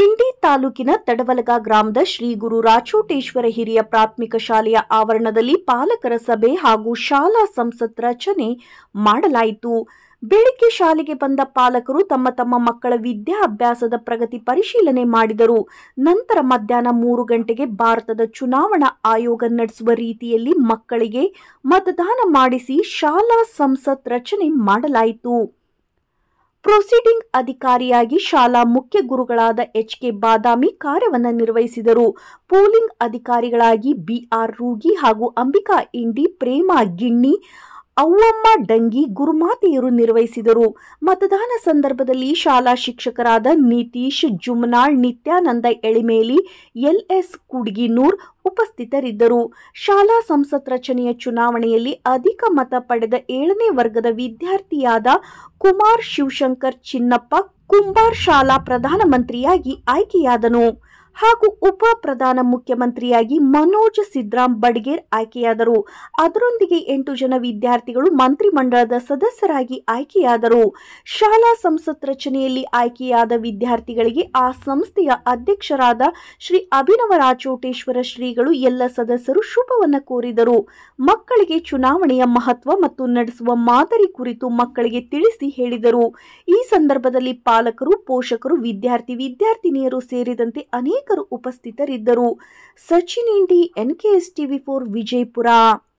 ಇಂಡಿ ತಾಲೂಕಿನ ತಡವಲಗ ಗ್ರಾಮದ ಶ್ರೀ ಗುರು ರಾಚೋಟೇಶ್ವರ ಹಿರಿಯ ಪ್ರಾಥಮಿಕ ಶಾಲೆಯ ಆವರಣದಲ್ಲಿ ಪಾಲಕರ ಸಭೆ ಹಾಗೂ ಶಾಲಾ ಸಂಸತ್ ರಚನೆ ಮಾಡಲಾಯಿತು ಬೆಳಿಗ್ಗೆ ಶಾಲೆಗೆ ಬಂದ ಪಾಲಕರು ತಮ್ಮ ತಮ್ಮ ಮಕ್ಕಳ ವಿದ್ಯಾಭ್ಯಾಸದ ಪ್ರಗತಿ ಪರಿಶೀಲನೆ ಮಾಡಿದರು ನಂತರ ಮಧ್ಯಾಹ್ನ ಮೂರು ಗಂಟೆಗೆ ಭಾರತದ ಚುನಾವಣಾ ಆಯೋಗ ನಡೆಸುವ ರೀತಿಯಲ್ಲಿ ಮಕ್ಕಳಿಗೆ ಮತದಾನ ಮಾಡಿಸಿ ಶಾಲಾ ಸಂಸತ್ ರಚನೆ ಮಾಡಲಾಯಿತು ಪ್ರೊಸೀಡಿಂಗ್ ಅಧಿಕಾರಿಯಾಗಿ ಶಾಲಾ ಮುಖ್ಯ ಗುರುಗಳಾದ ಎಚ್ ಕೆ ಬಾದಾಮಿ ಕಾರ್ಯವನ್ನು ನಿರ್ವಹಿಸಿದರು ಪೋಲಿಂಗ್ ಅಧಿಕಾರಿಗಳಾಗಿ ಬಿಆರ್ ರೂಗಿ ಹಾಗೂ ಅಂಬಿಕಾ ಇಂಡಿ ಪ್ರೇಮಾ ಗಿಣ್ಣಿ ಅವ್ವಮ್ಮ ಡಂಗಿ ಗುರುಮಾತೆಯರು ನಿರ್ವಹಿಸಿದರು ಮತದಾನ ಸಂದರ್ಭದಲ್ಲಿ ಶಾಲಾ ಶಿಕ್ಷಕರಾದ ನಿತೀಶ್ ಜುಮ್ನಾಳ್ ನಿತ್ಯಾನಂದ ಎಳಿಮೇಲಿ ಎಲ್ಎಸ್ ಕುಡ್ಗಿನೂರ್ ಉಪಸ್ಥಿತರಿದ್ದರು ಶಾಲಾ ಸಂಸತ್ ರಚನೆಯ ಚುನಾವಣೆಯಲ್ಲಿ ಅಧಿಕ ಮತ ಪಡೆದ ಏಳನೇ ವರ್ಗದ ವಿದ್ಯಾರ್ಥಿಯಾದ ಕುಮಾರ್ ಶಿವಶಂಕರ್ ಚಿನ್ನಪ್ಪ ಕುಂಬಾರ್ ಶಾಲಾ ಪ್ರಧಾನಮಂತ್ರಿಯಾಗಿ ಆಯ್ಕೆಯಾದನು ಹಾಗೂ ಉಪ ಪ್ರಧಾನ ಮುಖ್ಯಮಂತ್ರಿಯಾಗಿ ಮನೋಜ್ ಸಿದ್ರಾಮ್ ಬಡ್ಗೇರ್ ಆಯ್ಕೆಯಾದರು ಅದರೊಂದಿಗೆ ಎಂಟು ಜನ ವಿದ್ಯಾರ್ಥಿಗಳು ಮಂತ್ರಿಮಂಡಲದ ಸದಸ್ಯರಾಗಿ ಆಯ್ಕೆಯಾದರು ಶಾಲಾ ಸಂಸತ್ ರಚನೆಯಲ್ಲಿ ಆಯ್ಕೆಯಾದ ವಿದ್ಯಾರ್ಥಿಗಳಿಗೆ ಆ ಸಂಸ್ಥೆಯ ಅಧ್ಯಕ್ಷರಾದ ಶ್ರೀ ಅಭಿನವ ರಾಜೋಟೇಶ್ವರ ಶ್ರೀಗಳು ಎಲ್ಲ ಸದಸ್ಯರು ಶುಭವನ್ನು ಕೋರಿದರು ಮಕ್ಕಳಿಗೆ ಚುನಾವಣೆಯ ಮಹತ್ವ ಮತ್ತು ನಡೆಸುವ ಮಾದರಿ ಕುರಿತು ಮಕ್ಕಳಿಗೆ ತಿಳಿಸಿ ಹೇಳಿದರು ಈ ಸಂದರ್ಭದಲ್ಲಿ ಪಾಲಕರು ಪೋಷಕರು ವಿದ್ಯಾರ್ಥಿ ವಿದ್ಯಾರ್ಥಿನಿಯರು ಸೇರಿದಂತೆ ಅನೇಕ ಅನೇಕರು ಉಪಸ್ಥಿತರಿದ್ದರು Sachin Indi N K S TV four Vijayapura